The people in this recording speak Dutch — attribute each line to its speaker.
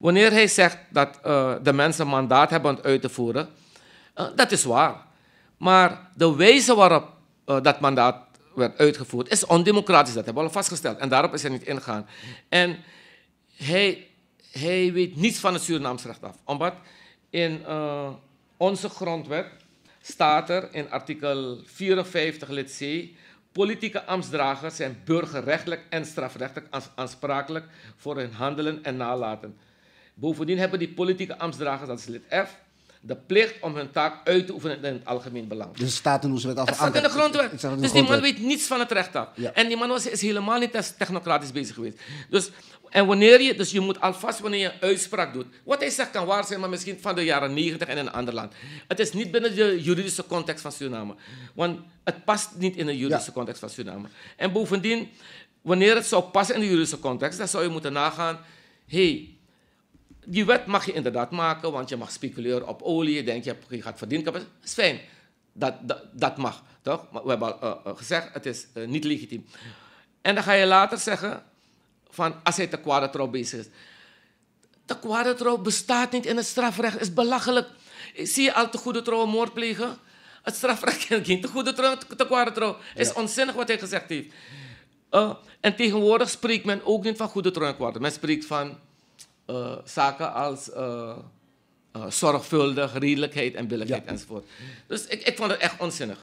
Speaker 1: Wanneer hij zegt dat eh, de mensen mandaat hebben om het uit te voeren, eh, dat is waar. Maar de wijze waarop eh, dat mandaat werd uitgevoerd is ondemocratisch. Dat hebben we al vastgesteld. En daarop is hij niet ingegaan. En hij, hij weet niets van het Surinaamsrecht af. Omdat in onze grondwet staat er in artikel 54 lid C... Politieke ambtsdragers zijn burgerrechtelijk en strafrechtelijk aansprakelijk voor hun handelen en nalaten. Bovendien hebben die politieke ambtsdragers als lid F de plicht om hun taak uit te oefenen in het algemeen belang.
Speaker 2: Dus het staat in onze wet af. Het staat in de grondwet. dus die man weet
Speaker 1: niets van het recht af. En die man was, is helemaal niet technocratisch bezig geweest. Dus, en wanneer je, dus je moet alvast wanneer je een uitspraak doet. Wat hij zegt kan waar zijn, maar misschien van de jaren 90 en in een ander land. Het is niet binnen de juridische context van Suriname. Want het past niet in de juridische context van Suriname. En bovendien, wanneer het zou passen in de juridische context, dan zou je moeten nagaan. hey, die wet mag je inderdaad maken, want je mag speculeren op olie. Je denkt, je, hebt, je gaat verdienen. Dat is fijn. Dat, dat, dat, mag, toch? Maar we hebben al eh, eh, gezegd, het is eh, niet legitiem. En dan ga je later zeggen, van, als hij te kwade trouw bezig is. Te kwade trouw bestaat niet in het strafrecht. is belachelijk. Zie je al te goede trouw moord plegen? Het strafrecht kent geen te goede trouw, te kwade trouw. is ja. onzinnig wat hij gezegd heeft. en tegenwoordig spreekt men ook niet van goede trouw en kwade. Men spreekt van eh, zaken als uh, zorgvuldig, redelijkheid en billijkheid enzovoort. Dus ik, ik vond het echt onzinnig.